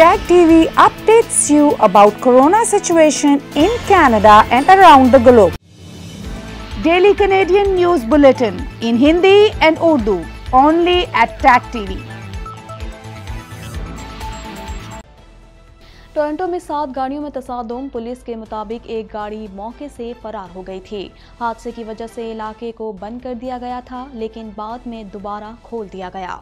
Tag TV updates you about corona situation in Canada and around the globe. Daily Canadian News Bulletin in Hindi and Urdu only at Tag TV. Toronto में सात गाड़ियों में तसादम police के मुताबिक एक गाड़ी मौके से फरार हो गई थी हादसे की वजह से इलाके को बंद कर दिया गया था लेकिन बाद में दोबारा खोल दिया गया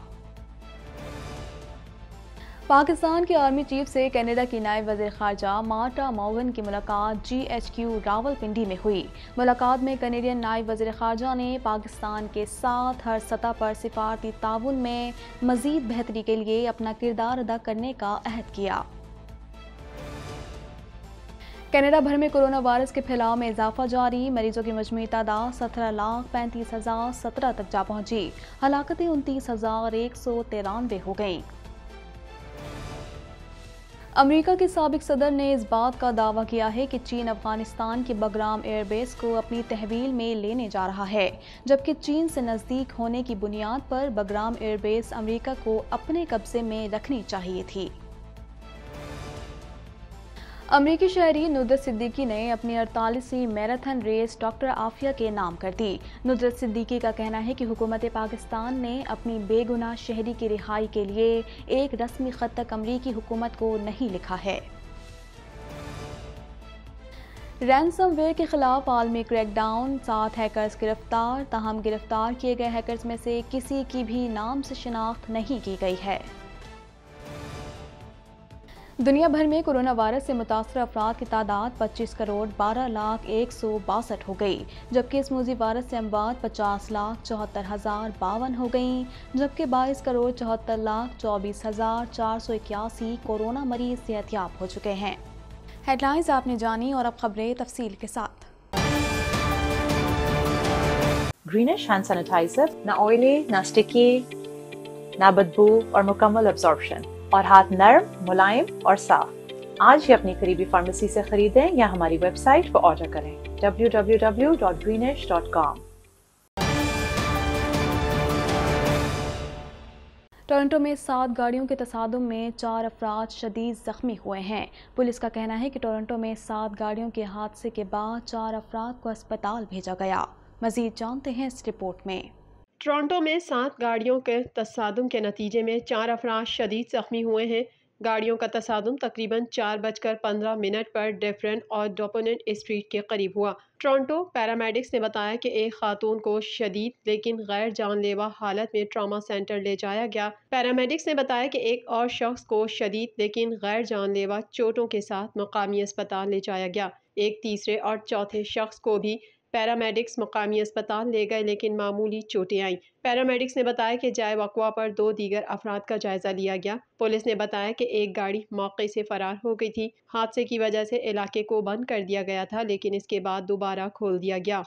पाकिस्तान के आर्मी चीफ से कनाडा की नायब वजी खारजा मार्टा मोगन की मुलाकात जी एच क्यू रावलपिंडी में हुई मुलाकात में कनेडियन नायब वजी खारजा ने पाकिस्तान के साथ हर सतह पर सिफारती ताउन में मजीद बेहतरी के लिए अपना किरदार अदा करने का अहद किया कनाडा भर में कोरोना वायरस के फैलाव में इजाफा जारी मरीजों की मजमू तादाद सत्रह लाख पैंतीस हजार सत्रह तक जा पहुंची हलाकतें उनतीस हजार एक सौ तिरानवे हो गईं अमेरिका के सबक सदर ने इस बात का दावा किया है कि चीन अफगानिस्तान के बगराम एयरबेस को अपनी तहवील में लेने जा रहा है जबकि चीन से नज़दीक होने की बुनियाद पर बगराम एयरबेस अमेरिका को अपने कब्जे में रखनी चाहिए थी अमरीकी शहरी नुदरत सिद्दीकी ने अपनी अड़तालीसवीं मैराथन रेस डॉक्टर आफिया के नाम कर दी नुदरत सिद्दीकी का कहना है कि हुकूमत पाकिस्तान ने अपनी बेगुनाह शहरी की रिहाई के लिए एक रस्मी ख़त तक अमरीकी हुकूमत को नहीं लिखा है वेयर के खिलाफ आलमी क्रैकडाउन सात हैकर्स गिरफ्तार तहम गिरफ्तार किए गए हैकर्स में से किसी की भी नाम से शिनाख्त नहीं की गई है दुनिया भर में कोरोना वायरस से मुतासर अफराद की तादाद 25 करोड़ 12 लाख एक सौ बासठ हो गई जबकि इस मोजी वायरस से अमवाद 50 लाख चौहत्तर हज़ार बावन हो गई जबकि 22 करोड़ चौहत्तर लाख चौबीस हज़ार चार सौ इक्यासी कोरोना मरीज सेहतियाब हो चुके हैं हेडलाइंस आपने जानी और अब खबरें तफसील के साथ ग्रीनिश हैंड सैनिटाइजर ना ऑयली ना स्टिकी ना बदबू और मुकम्मल एब्जॉर्बशन और हाथ नरम मुलायम और साफ आज ही अपनी करीबी फार्मेसी से खरीदें या हमारी वेबसाइट पर ऑर्डर करें www.greenish.com टोरंटो में सात गाड़ियों के तसादम में चार अफराद शदीद ज़ख्मी हुए हैं पुलिस का कहना है कि टोरंटो में सात गाड़ियों के हादसे के बाद चार अफराद को अस्पताल भेजा गया मजीद जानते हैं इस रिपोर्ट में टोरंटो में सात गाड़ियों के तस्दम के नतीजे में चार अफराज शदीद जख्मी हुए हैं गाड़ियों का तसादम तकरीबन चार बजकर पंद्रह मिनट पर डेफरेंट और डोपोनेंट स्ट्रीट के करीब हुआ टोरंटो पैरामेडिक्स ने बताया कि एक खातून को शदीद लेकिन गैर जानलेवा हालत में ट्रामा सेंटर ले जाया गया पैरामेडिक्स ने बताया कि एक और शख्स को शदीद लेकिन गैर जानलेवा चोटों के साथ मकामी अस्पताल ले जाया गया एक तीसरे और चौथे शख्स को भी पैरामेडिक्स मकामी अस्पताल ले गए लेकिन मामूली चोटें आईं पैरामेडिक्स ने बताया कि जाए वकवा पर दो दीगर अफराद का जायजा लिया गया पुलिस ने बताया कि एक गाड़ी मौके से फरार हो गई थी हादसे की वजह से इलाके को बंद कर दिया गया था लेकिन इसके बाद दोबारा खोल दिया गया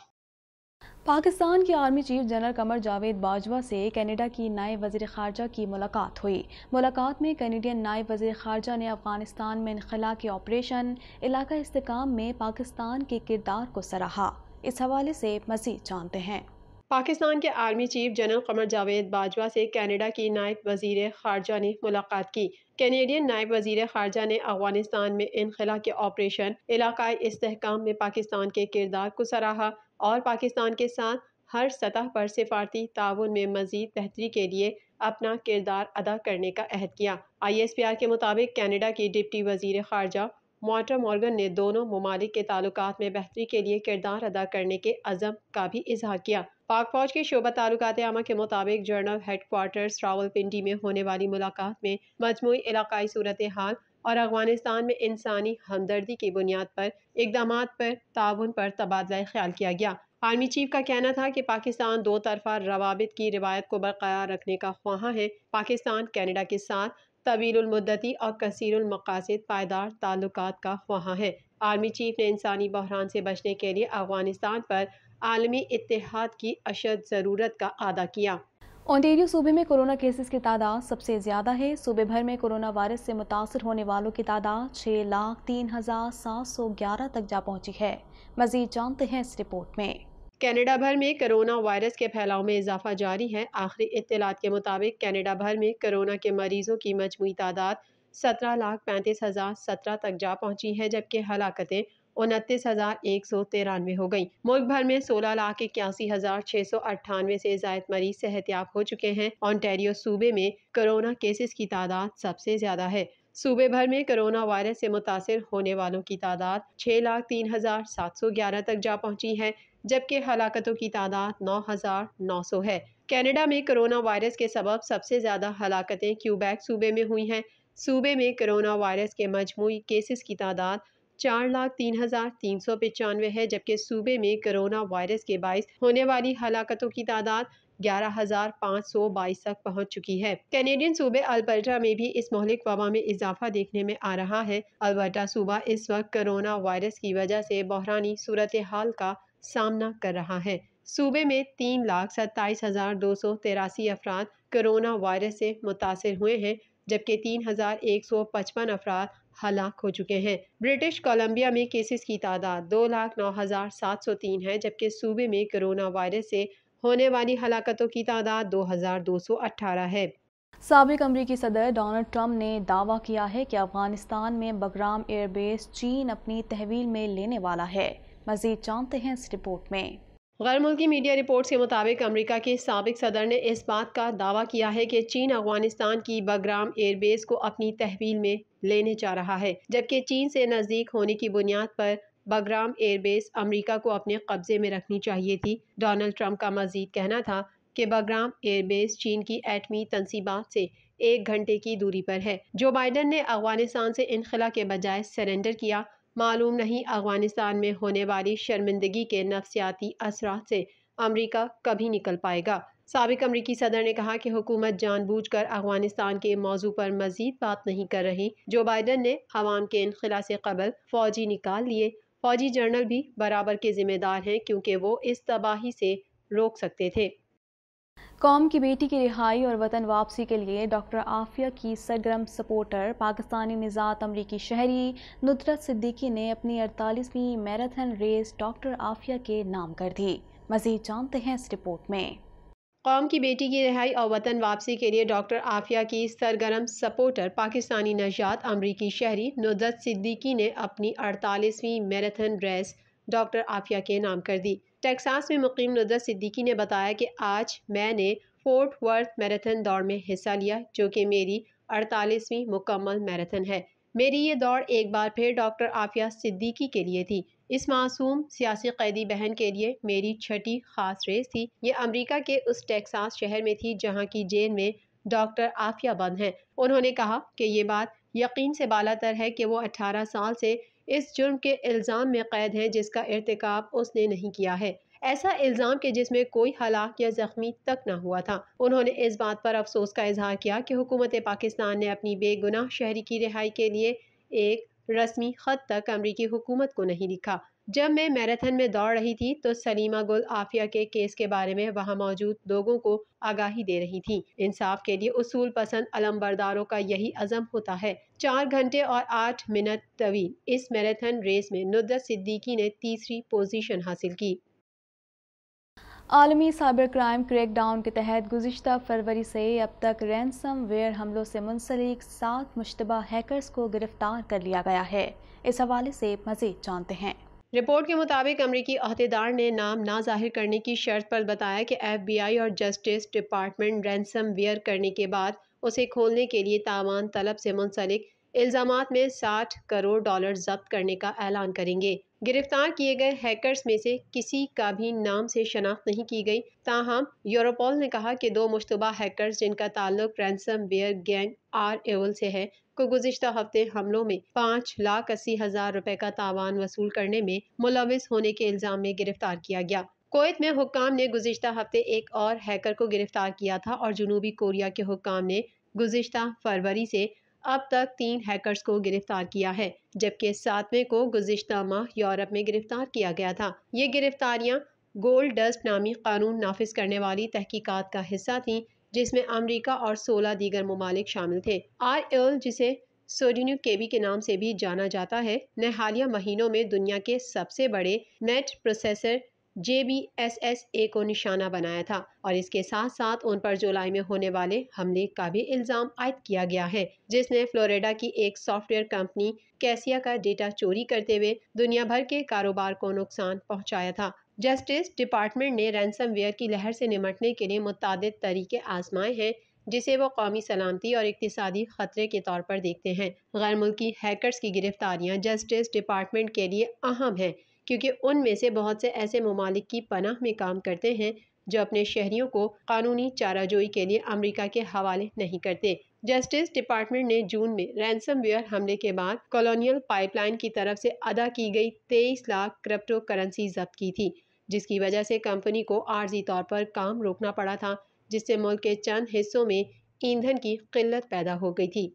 पाकिस्तान के army chief general Qamar Javed Bajwa से कनाडा की नए वजीर खारजा की मुलाकात हुई मुलाकात में कनेडियन नए वजीर खारजा ने अफगानिस्तान में इनखला के ऑपरेशन इलाका इस्तेकाम में पाकिस्तान के किरदार को सराहा इस हवाले से मजीद जानते हैं पाकिस्तान के army chief general Qamar Javed Bajwa से कनाडा की नायब वजीर खारजा ने मुलाकात की कैनेडियन नायब वजीर खारजा ने अफगानिस्तान में खिला के ऑपरेशन इलाकाई इसकाम में पाकिस्तान के किरदार को सराहा और पाकिस्तान के साथ हर सतह पर सिफारती ताउन में मजीद बेहतरी के लिए अपना किरदार अदा करने का अहद किया आई एस पी आर के मुताबिक कैनेडा की डिप्टी वजीर खारजा मोटर मॉर्गन ने दोनों ममालिक के ताल्लुक में बेहतरी के लिए किरदार अदा करने के अज़म का भी इजहार किया पाक फौज के शोबा ताल्लुकात आमा के मुताबिक जर्नल रावल पिंडी में होने वाली मुलाकात में मजमू इलाकई सूरत हाल और अफगानिस्तान में इंसानी हमदर्दी की बुनियाद पर इकदाम पर ताउन पर तबादला ख्याल किया गया आर्मी चीफ का कहना था कि पाकिस्तान दो तरफा रवाबित की रिवायत को बरकरार रखने का ख्वाहा है पाकिस्तान कनाडा के साथ तवीलमदती और कसरमकासद पायदार ताल्लुक का ख्वाहा है आर्मी चीफ ने इंसानी बहरान से बचने के लिए अफगानिस्तान पर आलमी इतिहाद की अशद ज़रूरत का अदा किया ओंटेरियो सूबे में कोरोना केसेस की तादाद सबसे ज़्यादा है सूबे भर में कोरोना वायरस से मुतासर होने वालों की तादाद छः लाख तीन हज़ार सात सौ ग्यारह तक जा पहुंची है मज़ीद जानते हैं इस रिपोर्ट में कनाडा भर में कोरोना वायरस के फैलाव में इजाफा जारी है आखिरी इतलात के मुताबिक कनाडा भर में कोरोना के मरीजों की मजमू तादाद सत्रह लाख पैंतीस हज़ार सत्रह तक जा पहुंची है जबकि हलाकतें उनतीस हज़ार एक सौ तिरानवे हो गई मुल्क भर में सोलह लाख इक्यासी हज़ार छः सौ अट्ठानवे से जायद मरीज सेहतियाब हो चुके हैं ऑनटेरियो सूबे में कोरोना केसेस की तादाद सबसे ज्यादा है सूबे भर में कोरोना वायरस से मुतासर होने वालों की तादाद छः लाख तीन हज़ार सात सौ ग्यारह तक जा पहुँची है जबकि हलाकतों की तादाद नौ हज़ार नौ सौ है कैनेडा में कोरोना वायरस के सबब सबसे ज़्यादा हलाकतें क्यूबैक सूबे में हुई हैं सूबे में कोरोना वायरस के मजमू केसेस की तादाद चार लाख तीन हज़ार तीन सौ पचानवे है जबकि सूबे में कोरोना वायरस के बायस होने वाली हलाकतों की तादाद ग्यारह हजार पाँच सौ बाईस तक पहुँच चुकी है कैनेडियन सूबे अल्बर्टा में भी इस मोहलिक वबा में इजाफा देखने में आ रहा है अल्बर्टा सूबा इस वक्त कोरोना वायरस की वजह से बहरानी सूरत हाल का सामना कर रहा है सूबे में तीन लाख सत्ताईस हज़ार दो सौ तिरासी अफराद कोरोना वायरस से मुतासर हुए हैं जबकि तीन हज़ार एक सौ पचपन अफराद हलाक हो चुके हैं ब्रिटिश कोलंबिया में केसेस की तादाद दो लाख नौ हज़ार सात सौ तीन है जबकि सूबे में कोरोना वायरस से होने वाली हलाकतों की तादाद दो हज़ार दो सौ अट्ठारह है सबक अमरीकी सदर डोनल्ड ट्रंप ने दावा किया है कि अफगानिस्तान में बगराम एयरबेस चीन अपनी तहवील में लेने वाला है मजीद जानते हैं इस रिपोर्ट में गैर मुल्की मीडिया रिपोर्ट्स के मुताबिक अमेरिका के सबक सदर ने इस बात का दावा किया है कि चीन अफगानिस्तान की बगराम एयरबेस को अपनी तहवील में लेने जा रहा है जबकि चीन से नज़दीक होने की बुनियाद पर बगराम एयरबेस अमेरिका को अपने कब्जे में रखनी चाहिए थी डोनाल्ड ट्रंप का मजीद कहना था कि बगराम एयरबेस चीन की एटमी तनसीबात से एक घंटे की दूरी पर है जो बाइडन ने अफगानिस्तान से इनखला के बजाय सरेंडर किया मालूम नहीं अफगानिस्तान में होने वाली शर्मिंदगी के नफसियाती असर से अमरीका कभी निकल पाएगा सबक अमरीकी सदर ने कहा कि हुकूमत जानबूझ कर अफगानिस्तान के मौजू पर मजीद बात नहीं कर रही जो बाइडन ने अवाम के इनखिला से कबल फौजी निकाल लिए फौजी जनरल भी बराबर के जिम्मेदार हैं क्योंकि वो इस तबाही से रोक सकते थे कौम की बेटी की रिहाई और वतन वापसी के लिए डॉक्टर आफिया की सरगर्म सपोर्टर पाकिस्तानी निजात अमरीकी शहरी नुदरत सिद्दीकी ने अपनी अड़तालीसवीं मैराथन रेस डॉक्टर आफिया के नाम कर दी मजीद जानते हैं इस रिपोर्ट में कौम की बेटी की रिहाई और वतन वापसी के लिए डॉक्टर आफिया की सरगर्म सपोर्टर पाकिस्तानी नजात अमरीकी शहरी नुदरत सिद्दीकी ने अपनी अड़तालीसवीं मैराथन रेस डॉक्टर आफिया के नाम कर दी टेक्सास में मुकीम नुदत सिद्दीकी ने बताया कि आज मैंने फोर्ट वर्थ मैराथन दौड़ में हिस्सा लिया जो कि मेरी अड़तालीसवीं मुकम्मल मैराथन है मेरी ये दौड़ एक बार फिर डॉक्टर आफिया सिद्दीकी के लिए थी इस मासूम सियासी कैदी बहन के लिए मेरी छठी खास रेस थी ये अमेरिका के उस टेक्सास शहर में थी जहाँ की जेल में डॉक्टर आफिया बंद हैं उन्होंने कहा कि ये बात यकीन से बालातर है कि वो 18 साल से इस जुर्म के इल्ज़ाम में कैद हैं जिसका इरतकब उसने नहीं किया है ऐसा इल्ज़ाम के जिसमें कोई हलाक या ज़ख्मी तक ना हुआ था उन्होंने इस बात पर अफसोस का इजहार किया कि हुकूमत पाकिस्तान ने अपनी बेगुनाह शहरी की रिहाई के लिए एक रस्मी ख़त तक अमरीकी हुकूमत को नहीं लिखा जब मैं मैराथन में दौड़ रही थी तो सलीमा गुल आफिया के केस के बारे में वहां मौजूद लोगों को आगाही दे रही थी इंसाफ के लिए उसूल पसंद बरदारों का यही अजम होता है चार घंटे और आठ मिनट तवील इस मैराथन रेस में नुदत सिद्दीकी ने तीसरी पोजीशन हासिल की आलमी साइबर क्राइम क्रेक डाउन के तहत गुज्त फरवरी से अब तक रैनसम वेयर हमलों से मुंसलिक सात मुशतबा हैकर्स को गिरफ्तार कर लिया गया है इस हवाले से मज़ीद जानते हैं रिपोर्ट के मुताबिक अमरीकी अहदेदार ने नाम ना जाहिर करने की शर्त पर बताया कि एफबीआई और जस्टिस डिपार्टमेंट रैंसम वेयर करने के बाद उसे खोलने के लिए तावान तलब से मुंसलिक इल्ज़ाम में साठ करोड़ डॉलर जब्त करने का ऐलान करेंगे गिरफ्तार किए गए हैकर्स में से किसी का भी नाम से शनाख्त नहीं की गई ताहम यूरोपोल ने कहा कि दो मुशतबा हैकर जिनका ताल्लुक ransomware gang REvil से है को गुजशत हफ्ते हमलों में पाँच लाख अस्सी हजार रुपए का तावान वसूल करने में मुलविस होने के इल्जाम में गिरफ्तार किया गया कोत में हुकाम ने गुजशत हफ्ते एक और हैकर को गिरफ्तार किया था और जनूबी कोरिया के हुकाम ने गुजशत फरवरी से अब तक तीन हैकर्स को गिरफ्तार किया है जबकि सातवें को गुजशत माह यूरोप में गिरफ्तार किया गया था ये गिरफ्तारियां गोल्ड डस्ट नामी कानून नाफिज करने वाली तहकीकात का हिस्सा थीं जिसमें अमरीका और सोलह दीगर ममालिक शामिल थे आर एल जिसे सोडिनिक केबी के नाम से भी जाना जाता है ने हालिया महीनों में दुनिया के सबसे बड़े net processor J B S S A को निशाना बनाया था और इसके साथ साथ उन पर जुलाई में होने वाले हमले का भी इल्ज़ाम आयद किया गया है जिसने फ्लोरिडा की एक सॉफ्टवेयर कंपनी कैसिया का डेटा चोरी करते हुए दुनिया भर के कारोबार को नुकसान पहुंचाया था जस्टिस डिपार्टमेंट ने वेयर की लहर से निमटने के लिए मुतद तरीके आजमाए हैं जिसे वो कौमी सलामती और इकतदी ख़तरे के तौर पर देखते हैं गैर मुल्की हैकरस की गिरफ्तारियाँ जस्टिस डिपार्टमेंट के लिए अहम हैं क्योंकि उनमें से बहुत से ऐसे ममालिक की पनाह में काम करते हैं जो अपने शहरीों को कानूनी चाराजोई के लिए अमरीका के हवाले नहीं करते जस्टिस डिपार्टमेंट ने जून में वेयर हमले के बाद कॉलोनियल पाइपलाइन की तरफ से अदा की गई तेईस लाख क्रिप्टो करेंसी जब्त की थी जिसकी वजह से कंपनी को आर्जी तौर पर काम रोकना पड़ा था जिससे मुल्क के चंद हिस्सों में ईंधन की किल्लत पैदा हो गई थी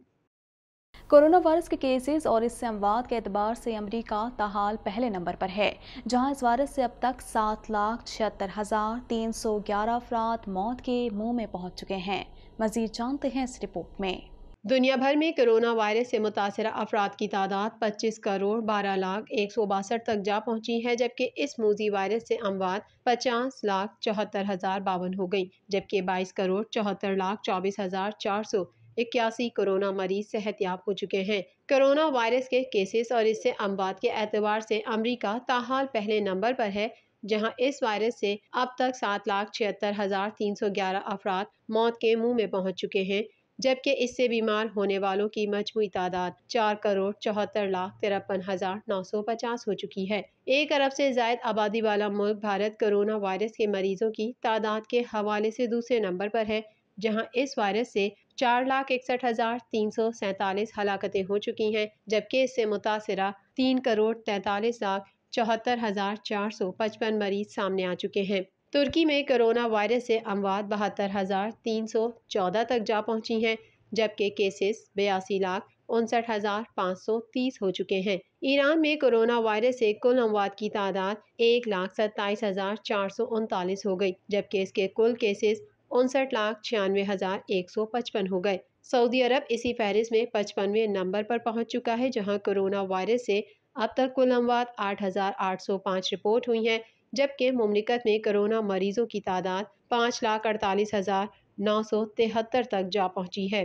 कोरोना वायरस के केसेस और इससे अमवाद के अतबार से अमरीका ताहाल पहले नंबर पर है जहां इस वायरस से अब तक सात लाख छिहत्तर हज़ार तीन सौ ग्यारह अफराद मौत के मुंह में पहुंच चुके हैं मजीद जानते हैं इस रिपोर्ट में दुनिया भर में कोरोना वायरस से मुतासर अफराद की तादाद 25 करोड़ 12 लाख एक सौ बासठ तक जा पहुंची है जबकि इस मूजी वायरस से अमवात 50 लाख चौहत्तर हज़ार बावन हो गई जबकि 22 करोड़ चौहत्तर लाख चौबीस हज़ार चार सौ इक्यासी कोरोना मरीज सेहतियाब हो चुके हैं कोरोना वायरस के केसेस और इससे अमवात के एतबार से अमरीका ताहाल पहले नंबर पर है जहां इस वायरस से अब तक सात लाख छिहत्तर हज़ार तीन सौ ग्यारह अफराद मौत के मुंह में पहुंच चुके हैं जबकि इससे बीमार होने वालों की मजमू तादाद चार करोड़ चौहत्तर लाख तिरपन हज़ार नौ सौ पचास हो चुकी है एक अरब से जायद आबादी वाला मुल्क भारत कोरोना वायरस के मरीजों की तादाद के हवाले से दूसरे नंबर पर है जहां इस वायरस से चार लाख इकसठ हज़ार तीन सौ सैतालीस हलाकतें हो चुकी हैं जबकि इससे मुतासरा तीन करोड़ तैतालीस लाख चौहत्तर हज़ार चार सौ पचपन मरीज सामने आ चुके हैं तुर्की में कोरोना वायरस से अमवात बहत्तर हज़ार तीन सौ चौदह तक जा पहुंची हैं जबकि केसेस बयासी लाख उनसठ हज़ार पाँच सौ तीस हो चुके हैं ईरान में कोरोना वायरस से कुल अमवात की तादाद एक लाख सत्ताईस हज़ार चार सौ उनतालीस हो गई जबकि इसके कुल केसेस उनसठ लाख छियानवे हज़ार एक सौ पचपन हो गए सऊदी अरब इसी फहरिस्त में पचपनवे नंबर पर पहुंच चुका है जहां कोरोना वायरस से अब तक कुल अमवात आठ हज़ार आठ सौ पाँच रिपोर्ट हुई हैं जबकि ममलिकत में कोरोना मरीजों की तादाद पाँच लाख अड़तालीस हज़ार नौ सौ तिहत्तर तक जा पहुँची है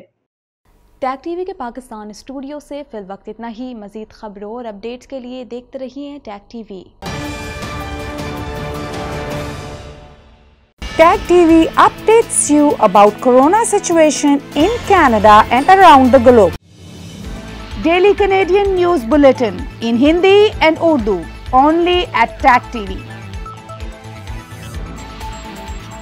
टैग टीवी के पाकिस्तान स्टूडियो से फिल वक्त इतना ही मजीद खबरों और अपडेट्स के लिए देखते रहिए Tag TV Tag TV updates you about corona situation in Canada and around the globe. Daily Canadian News Bulletin in Hindi and Urdu only at Tag TV.